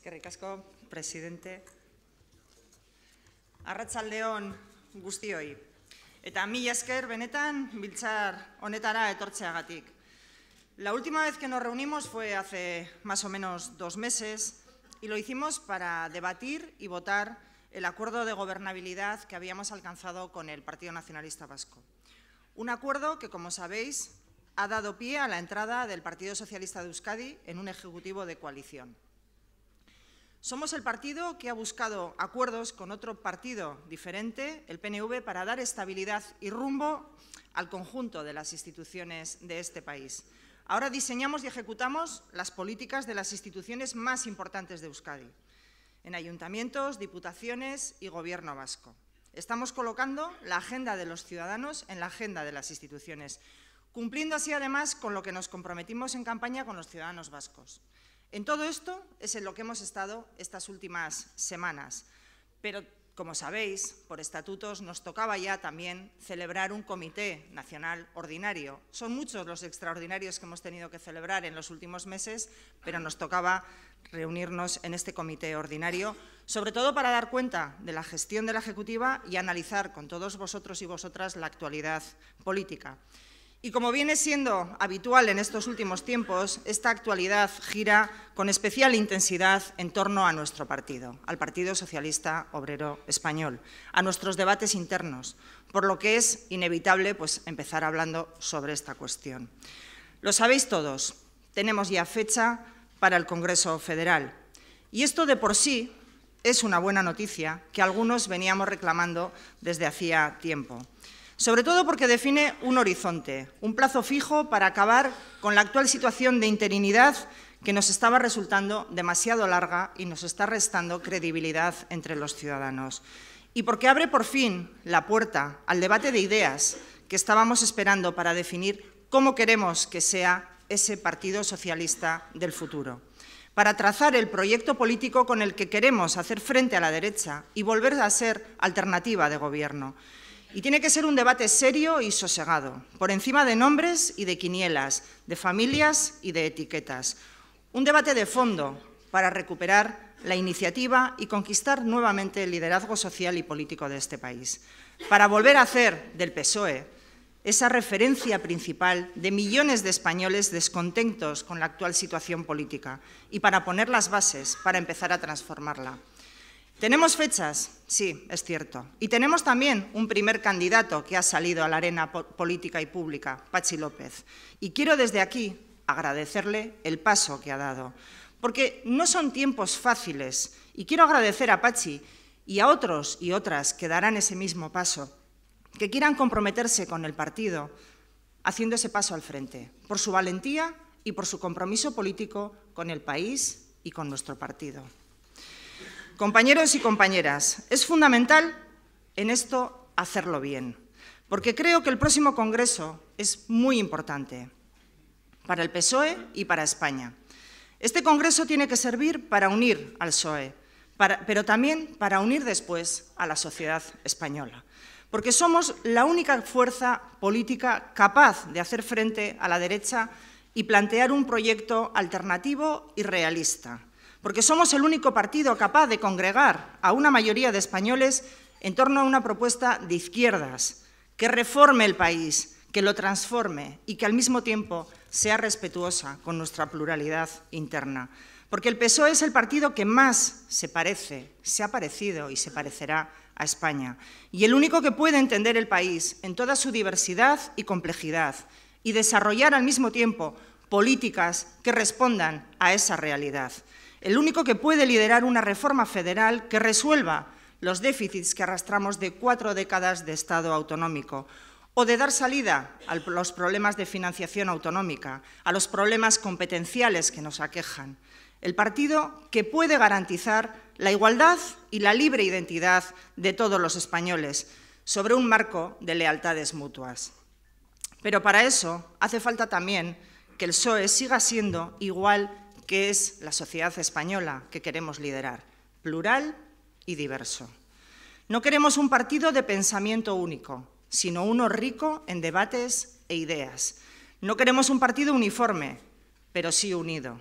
Eskerrik asko, presidente. Arratsaldeon guztioi. Eta y esker benetan biltzar honetara etortzeagatik. La última vez que nos reunimos fue hace más o menos dos meses y lo hicimos para debatir y votar el acuerdo de gobernabilidad que habíamos alcanzado con el Partido Nacionalista Vasco. Un acuerdo que, como sabéis, ha dado pie a la entrada del Partido Socialista de Euskadi en un Ejecutivo de coalición. Somos el partido que ha buscado acuerdos con otro partido diferente, el PNV, para dar estabilidad y rumbo al conjunto de las instituciones de este país. Ahora diseñamos y ejecutamos las políticas de las instituciones más importantes de Euskadi, en ayuntamientos, diputaciones y gobierno vasco. Estamos colocando la agenda de los ciudadanos en la agenda de las instituciones, cumpliendo así además con lo que nos comprometimos en campaña con los ciudadanos vascos. En todo esto es en lo que hemos estado estas últimas semanas, pero como sabéis, por estatutos nos tocaba ya también celebrar un comité nacional ordinario. Son muchos los extraordinarios que hemos tenido que celebrar en los últimos meses, pero nos tocaba reunirnos en este comité ordinario, sobre todo para dar cuenta de la gestión de la Ejecutiva y analizar con todos vosotros y vosotras la actualidad política. Y como viene siendo habitual en estos últimos tiempos, esta actualidad gira con especial intensidad en torno a nuestro partido, al Partido Socialista Obrero Español, a nuestros debates internos, por lo que es inevitable pues, empezar hablando sobre esta cuestión. Lo sabéis todos, tenemos ya fecha para el Congreso Federal. Y esto de por sí es una buena noticia que algunos veníamos reclamando desde hacía tiempo sobre todo porque define un horizonte, un plazo fijo para acabar con la actual situación de interinidad que nos estaba resultando demasiado larga y nos está restando credibilidad entre los ciudadanos. Y porque abre por fin la puerta al debate de ideas que estábamos esperando para definir cómo queremos que sea ese Partido Socialista del futuro, para trazar el proyecto político con el que queremos hacer frente a la derecha y volver a ser alternativa de gobierno, y tiene que ser un debate serio y sosegado, por encima de nombres y de quinielas, de familias y de etiquetas. Un debate de fondo para recuperar la iniciativa y conquistar nuevamente el liderazgo social y político de este país, para volver a hacer del PSOE esa referencia principal de millones de españoles descontentos con la actual situación política y para poner las bases para empezar a transformarla. Tenemos fechas, Sí, es cierto. Y tenemos también un primer candidato que ha salido a la arena política y pública, Pachi López. Y quiero desde aquí agradecerle el paso que ha dado, porque no son tiempos fáciles. Y quiero agradecer a Pachi y a otros y otras que darán ese mismo paso, que quieran comprometerse con el partido, haciendo ese paso al frente, por su valentía y por su compromiso político con el país y con nuestro partido. Compañeros y compañeras, es fundamental en esto hacerlo bien, porque creo que el próximo Congreso es muy importante para el PSOE y para España. Este Congreso tiene que servir para unir al PSOE, pero también para unir después a la sociedad española, porque somos la única fuerza política capaz de hacer frente a la derecha y plantear un proyecto alternativo y realista porque somos el único partido capaz de congregar a una mayoría de españoles en torno a una propuesta de izquierdas que reforme el país, que lo transforme y que al mismo tiempo sea respetuosa con nuestra pluralidad interna. Porque el PSOE es el partido que más se parece, se ha parecido y se parecerá a España. Y el único que puede entender el país en toda su diversidad y complejidad y desarrollar al mismo tiempo políticas que respondan a esa realidad el único que puede liderar una reforma federal que resuelva los déficits que arrastramos de cuatro décadas de Estado autonómico, o de dar salida a los problemas de financiación autonómica, a los problemas competenciales que nos aquejan. El partido que puede garantizar la igualdad y la libre identidad de todos los españoles sobre un marco de lealtades mutuas. Pero para eso hace falta también que el PSOE siga siendo igual que es la sociedad española que queremos liderar, plural y diverso. No queremos un partido de pensamiento único, sino uno rico en debates e ideas. No queremos un partido uniforme, pero sí unido,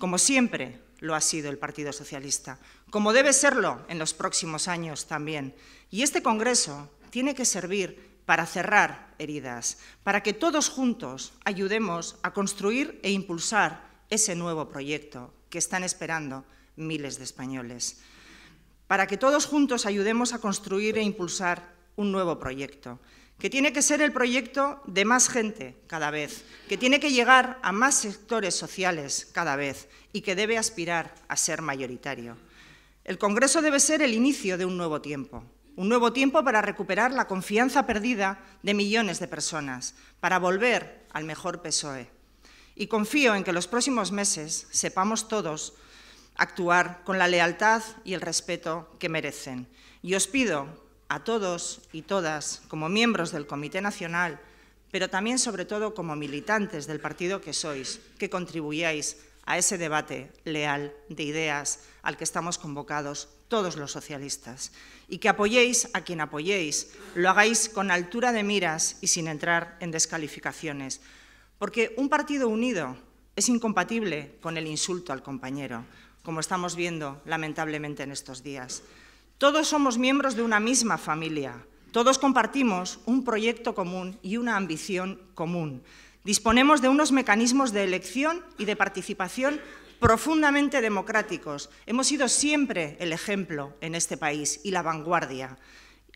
como siempre lo ha sido el Partido Socialista, como debe serlo en los próximos años también. Y este Congreso tiene que servir para cerrar heridas, para que todos juntos ayudemos a construir e impulsar ese nuevo proyecto que están esperando miles de españoles. Para que todos juntos ayudemos a construir e impulsar un nuevo proyecto, que tiene que ser el proyecto de más gente cada vez, que tiene que llegar a más sectores sociales cada vez y que debe aspirar a ser mayoritario. El Congreso debe ser el inicio de un nuevo tiempo, un nuevo tiempo para recuperar la confianza perdida de millones de personas, para volver al mejor PSOE, y confío en que los próximos meses sepamos todos actuar con la lealtad y el respeto que merecen. Y os pido a todos y todas, como miembros del Comité Nacional, pero también sobre todo como militantes del partido que sois, que contribuyáis a ese debate leal de ideas al que estamos convocados todos los socialistas y que apoyéis a quien apoyéis, lo hagáis con altura de miras y sin entrar en descalificaciones, porque un partido unido es incompatible con el insulto al compañero, como estamos viendo lamentablemente en estos días. Todos somos miembros de una misma familia, todos compartimos un proyecto común y una ambición común. Disponemos de unos mecanismos de elección y de participación profundamente democráticos. Hemos sido siempre el ejemplo en este país y la vanguardia.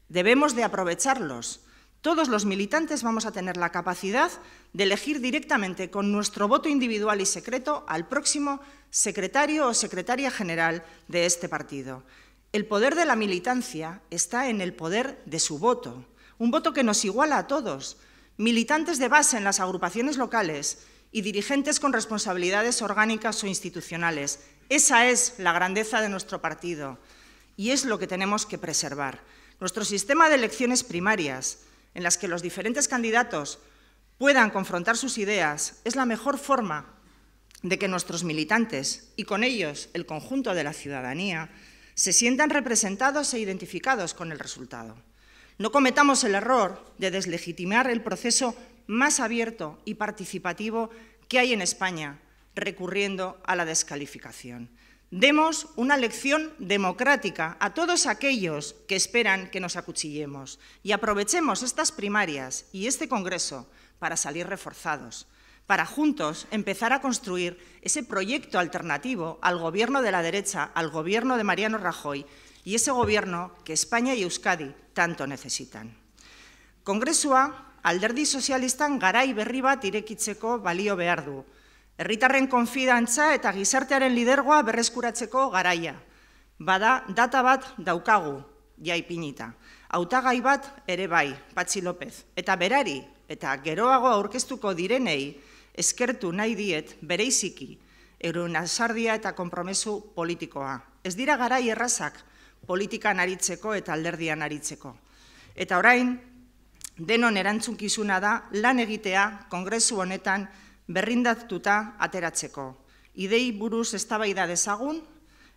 Debemos de aprovecharlos todos los militantes vamos a tener la capacidad de elegir directamente con nuestro voto individual y secreto al próximo secretario o secretaria general de este partido. El poder de la militancia está en el poder de su voto, un voto que nos iguala a todos, militantes de base en las agrupaciones locales y dirigentes con responsabilidades orgánicas o institucionales. Esa es la grandeza de nuestro partido y es lo que tenemos que preservar. Nuestro sistema de elecciones primarias, en las que los diferentes candidatos puedan confrontar sus ideas es la mejor forma de que nuestros militantes y con ellos el conjunto de la ciudadanía se sientan representados e identificados con el resultado. No cometamos el error de deslegitimar el proceso más abierto y participativo que hay en España, recurriendo a la descalificación. Demos una lección democrática a todos aquellos que esperan que nos acuchillemos y aprovechemos estas primarias y este Congreso para salir reforzados, para juntos empezar a construir ese proyecto alternativo al gobierno de la derecha, al gobierno de Mariano Rajoy y ese gobierno que España y Euskadi tanto necesitan. a alderdi Socialista garai berri bat balio herritarren konfidantza eta gizartearen lidergoa berrezkuratzeko garaia. Bada, data bat daukagu, jaipinita. Hautagai bat ere bai, Patxi López. Eta berari, eta geroago aurkeztuko direnei, eskertu nahi diet bereiziki, erun azardia eta kompromesu politikoa. Ez dira garai errazak politikan aritzeko eta alderdian aritzeko. Eta orain, denon erantzunkizuna da lan egitea kongresu honetan berrindatuta ateratzeko. Idei buruz eztabaida dezagun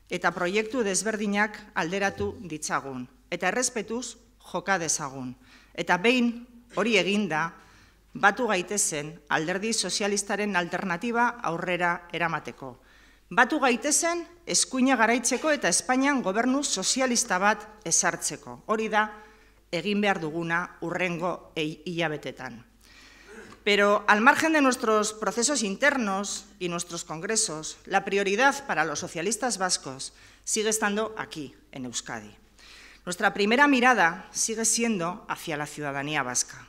eta proiektu desberdinak alderatu ditzagun eta errespetuz joka dezagun. Eta behin hori eginda batu gaitezen alderdi sozialistaren alternativa aurrera eramateko. Batu gaitezen eskuina garaitzeko eta Espainian gobernu sozialista bat ezartzeko. Hori da egin behar duguna urrengo hilabetetan. Pero al margen de nuestros procesos internos y nuestros congresos, la prioridad para los socialistas vascos sigue estando aquí, en Euskadi. Nuestra primera mirada sigue siendo hacia la ciudadanía vasca.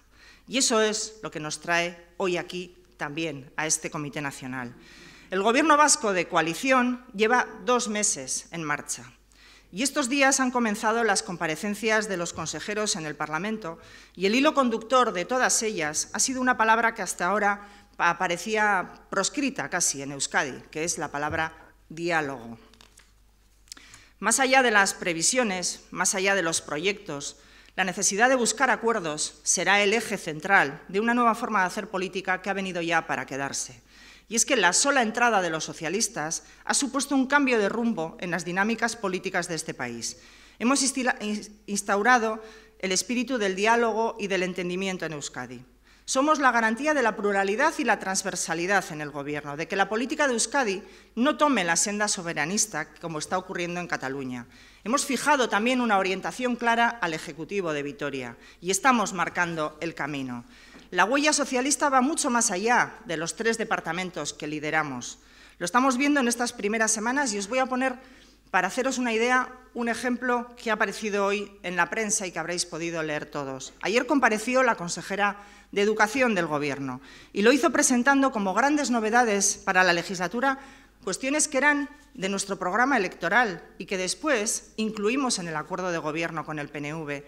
Y eso es lo que nos trae hoy aquí también a este Comité Nacional. El Gobierno vasco de coalición lleva dos meses en marcha. Y estos días han comenzado las comparecencias de los consejeros en el Parlamento y el hilo conductor de todas ellas ha sido una palabra que hasta ahora aparecía proscrita casi en Euskadi, que es la palabra diálogo. Más allá de las previsiones, más allá de los proyectos, la necesidad de buscar acuerdos será el eje central de una nueva forma de hacer política que ha venido ya para quedarse y es que la sola entrada de los socialistas ha supuesto un cambio de rumbo en las dinámicas políticas de este país. Hemos instaurado el espíritu del diálogo y del entendimiento en Euskadi. Somos la garantía de la pluralidad y la transversalidad en el Gobierno, de que la política de Euskadi no tome la senda soberanista, como está ocurriendo en Cataluña. Hemos fijado también una orientación clara al Ejecutivo de Vitoria y estamos marcando el camino. La huella socialista va mucho más allá de los tres departamentos que lideramos. Lo estamos viendo en estas primeras semanas y os voy a poner, para haceros una idea, un ejemplo que ha aparecido hoy en la prensa y que habréis podido leer todos. Ayer compareció la consejera de Educación del Gobierno y lo hizo presentando como grandes novedades para la legislatura cuestiones que eran de nuestro programa electoral y que después incluimos en el acuerdo de gobierno con el PNV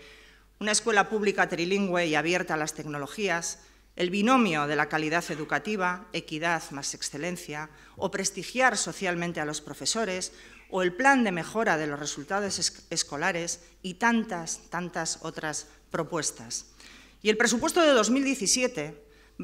una escuela pública trilingüe y abierta a las tecnologías, el binomio de la calidad educativa, equidad más excelencia, o prestigiar socialmente a los profesores, o el plan de mejora de los resultados escolares y tantas, tantas otras propuestas. Y el presupuesto de 2017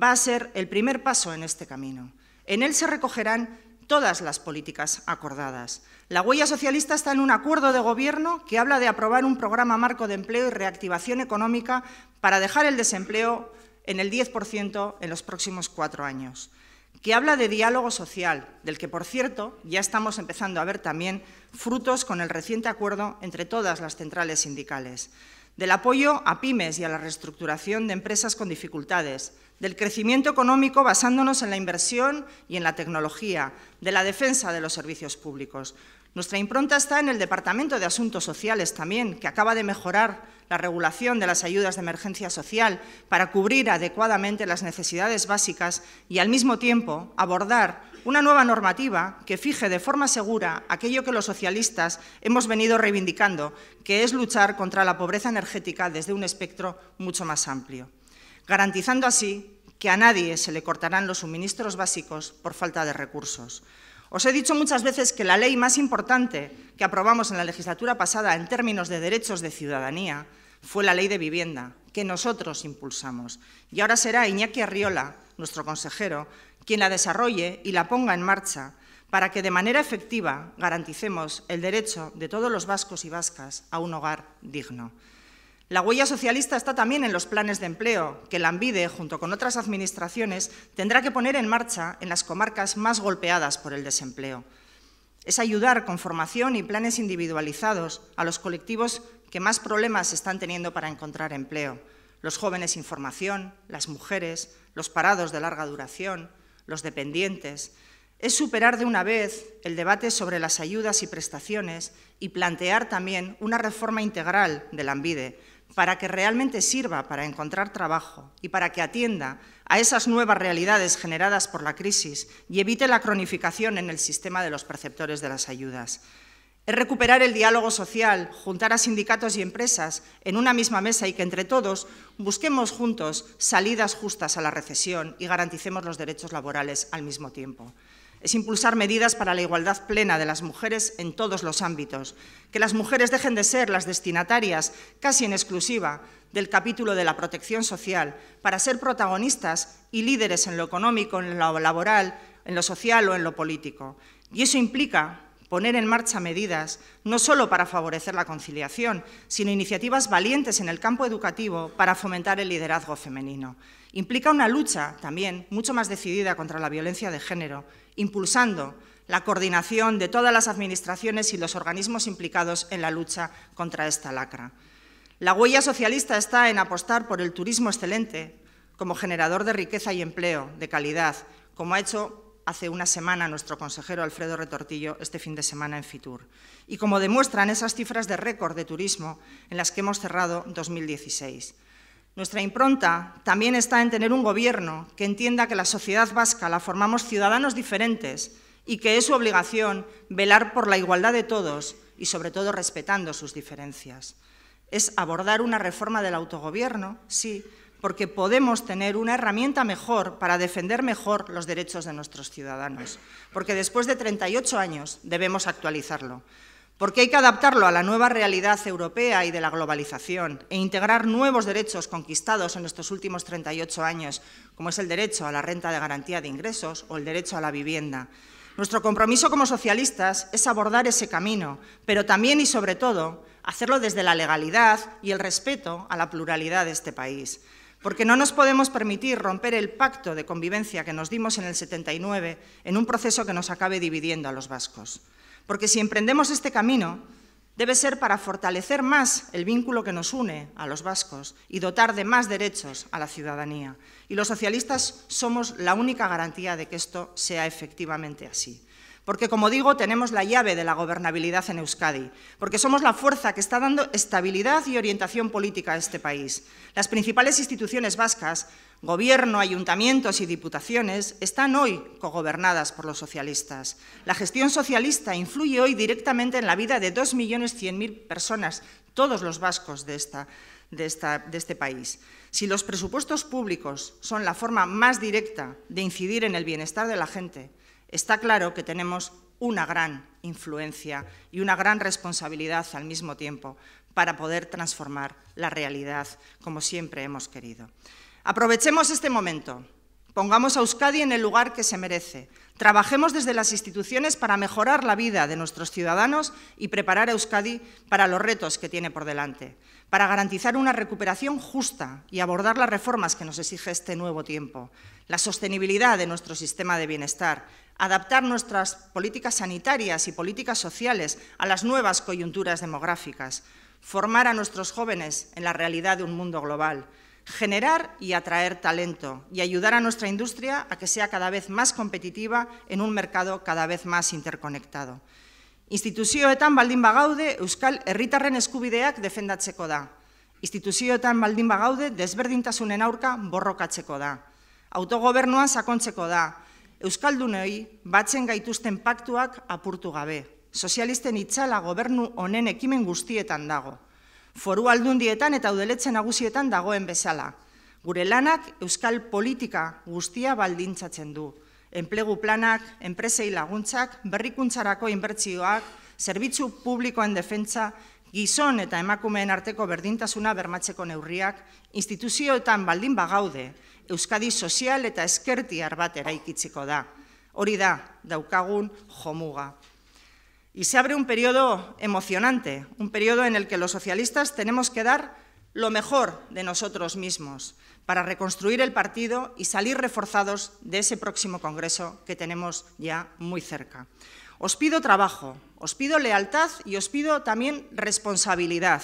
va a ser el primer paso en este camino. En él se recogerán todas las políticas acordadas. La huella socialista está en un acuerdo de gobierno que habla de aprobar un programa marco de empleo y reactivación económica para dejar el desempleo en el 10% en los próximos cuatro años, que habla de diálogo social, del que, por cierto, ya estamos empezando a ver también frutos con el reciente acuerdo entre todas las centrales sindicales del apoyo a pymes y a la reestructuración de empresas con dificultades, del crecimiento económico basándonos en la inversión y en la tecnología, de la defensa de los servicios públicos. Nuestra impronta está en el Departamento de Asuntos Sociales también, que acaba de mejorar la regulación de las ayudas de emergencia social para cubrir adecuadamente las necesidades básicas y, al mismo tiempo, abordar una nueva normativa que fije de forma segura aquello que los socialistas hemos venido reivindicando, que es luchar contra la pobreza energética desde un espectro mucho más amplio, garantizando así que a nadie se le cortarán los suministros básicos por falta de recursos. Os he dicho muchas veces que la ley más importante que aprobamos en la legislatura pasada en términos de derechos de ciudadanía fue la ley de vivienda, que nosotros impulsamos. Y ahora será Iñaki Arriola, nuestro consejero, quien la desarrolle y la ponga en marcha para que de manera efectiva garanticemos el derecho de todos los vascos y vascas a un hogar digno. La huella socialista está también en los planes de empleo que Lambide, junto con otras administraciones, tendrá que poner en marcha en las comarcas más golpeadas por el desempleo. Es ayudar con formación y planes individualizados a los colectivos que más problemas están teniendo para encontrar empleo. Los jóvenes sin formación, las mujeres, los parados de larga duración, los dependientes. Es superar de una vez el debate sobre las ayudas y prestaciones y plantear también una reforma integral de del AMBIDE, para que realmente sirva para encontrar trabajo y para que atienda a esas nuevas realidades generadas por la crisis y evite la cronificación en el sistema de los preceptores de las ayudas. Es recuperar el diálogo social, juntar a sindicatos y empresas en una misma mesa y que entre todos busquemos juntos salidas justas a la recesión y garanticemos los derechos laborales al mismo tiempo es impulsar medidas para la igualdad plena de las mujeres en todos los ámbitos, que las mujeres dejen de ser las destinatarias, casi en exclusiva, del capítulo de la protección social, para ser protagonistas y líderes en lo económico, en lo laboral, en lo social o en lo político. Y eso implica poner en marcha medidas no solo para favorecer la conciliación, sino iniciativas valientes en el campo educativo para fomentar el liderazgo femenino. Implica una lucha también mucho más decidida contra la violencia de género impulsando la coordinación de todas las administraciones y los organismos implicados en la lucha contra esta lacra. La huella socialista está en apostar por el turismo excelente como generador de riqueza y empleo de calidad, como ha hecho hace una semana nuestro consejero Alfredo Retortillo este fin de semana en Fitur. Y como demuestran esas cifras de récord de turismo en las que hemos cerrado 2016. Nuestra impronta también está en tener un gobierno que entienda que la sociedad vasca la formamos ciudadanos diferentes y que es su obligación velar por la igualdad de todos y sobre todo respetando sus diferencias. Es abordar una reforma del autogobierno, sí, porque podemos tener una herramienta mejor para defender mejor los derechos de nuestros ciudadanos, porque después de 38 años debemos actualizarlo porque hay que adaptarlo a la nueva realidad europea y de la globalización e integrar nuevos derechos conquistados en estos últimos 38 años, como es el derecho a la renta de garantía de ingresos o el derecho a la vivienda. Nuestro compromiso como socialistas es abordar ese camino, pero también y sobre todo hacerlo desde la legalidad y el respeto a la pluralidad de este país porque no nos podemos permitir romper el pacto de convivencia que nos dimos en el 79 en un proceso que nos acabe dividiendo a los vascos porque si emprendemos este camino, debe ser para fortalecer más el vínculo que nos une a los vascos y dotar de más derechos a la ciudadanía. Y los socialistas somos la única garantía de que esto sea efectivamente así porque, como digo, tenemos la llave de la gobernabilidad en Euskadi, porque somos la fuerza que está dando estabilidad y orientación política a este país. Las principales instituciones vascas, gobierno, ayuntamientos y diputaciones, están hoy cogobernadas por los socialistas. La gestión socialista influye hoy directamente en la vida de 2.100.000 personas, todos los vascos de de, este país. Si los presupuestos públicos son la forma más directa de incidir en el bienestar de la gente, Está claro que tenemos una gran influencia y una gran responsabilidad al mismo tiempo para poder transformar la realidad como siempre hemos querido. Aprovechemos este momento Pongamos a Euskadi en el lugar que se merece. Trabajemos desde las instituciones para mejorar la vida de nuestros ciudadanos y preparar a Euskadi para los retos que tiene por delante, para garantizar una recuperación justa y abordar las reformas que nos exige este nuevo tiempo, la sostenibilidad de nuestro sistema de bienestar, adaptar nuestras políticas sanitarias y políticas sociales a las nuevas coyunturas demográficas, formar a nuestros jóvenes en la realidad de un mundo global, generar y atraer talento y ayudar a nuestra industria a que sea cada vez más competitiva en un mercado cada vez más interconectado. Instituzioetan baldin bagaude Euskal Herritarren eskubideak defendatzeko da. Instituzioetan baldin bagaude desberdintasunen aurka borrokatzeko da. Autogobernua sakontzeko da. Euskaldunei batzen gaituzten paktuak apurtu gabe. Sozialisten itzala gobernu honen ekimen guztietan dago foru aldundietan eta udeletzen nagusietan dagoen bezala. Gure lanak euskal politika guztia baldintzatzen du. Enplegu planak, enpresei laguntzak, berrikuntzarako inbertzioak, zerbitzu publikoen defentsa, gizon eta emakumeen arteko berdintasuna bermatzeko neurriak, instituzioetan baldin bagaude, Euskadi sozial eta eskertiar bat eraikitziko da. Hori da, daukagun, jomuga. Y se abre un periodo emocionante, un periodo en el que los socialistas tenemos que dar lo mejor de nosotros mismos para reconstruir el partido y salir reforzados de ese próximo Congreso que tenemos ya muy cerca. Os pido trabajo, os pido lealtad y os pido también responsabilidad.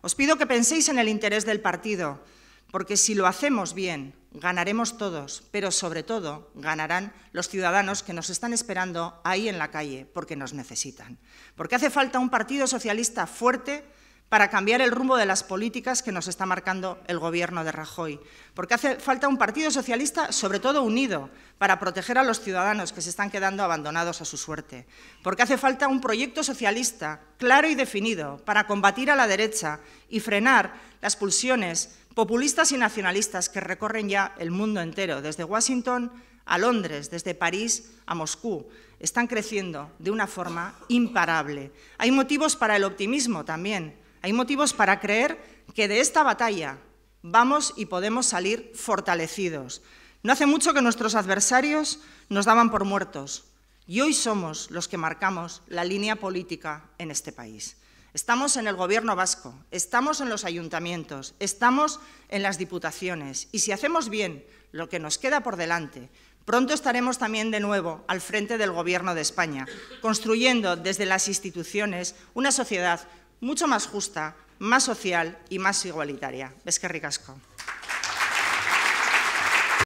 Os pido que penséis en el interés del partido, porque si lo hacemos bien, ganaremos todos, pero sobre todo ganarán los ciudadanos que nos están esperando ahí en la calle porque nos necesitan. Porque hace falta un Partido Socialista fuerte para cambiar el rumbo de las políticas que nos está marcando el gobierno de Rajoy. Porque hace falta un Partido Socialista, sobre todo unido, para proteger a los ciudadanos que se están quedando abandonados a su suerte. Porque hace falta un proyecto socialista claro y definido para combatir a la derecha y frenar las pulsiones Populistas y nacionalistas que recorren ya el mundo entero, desde Washington a Londres, desde París a Moscú, están creciendo de una forma imparable. Hay motivos para el optimismo también, hay motivos para creer que de esta batalla vamos y podemos salir fortalecidos. No hace mucho que nuestros adversarios nos daban por muertos y hoy somos los que marcamos la línea política en este país. Estamos en el gobierno vasco, estamos en los ayuntamientos, estamos en las diputaciones y si hacemos bien lo que nos queda por delante, Pronto estaremos también de nuevo al frente del Gobierno de España, construyendo desde las instituciones una sociedad mucho más justa, más social y más igualitaria. ¿Ves que ricasco.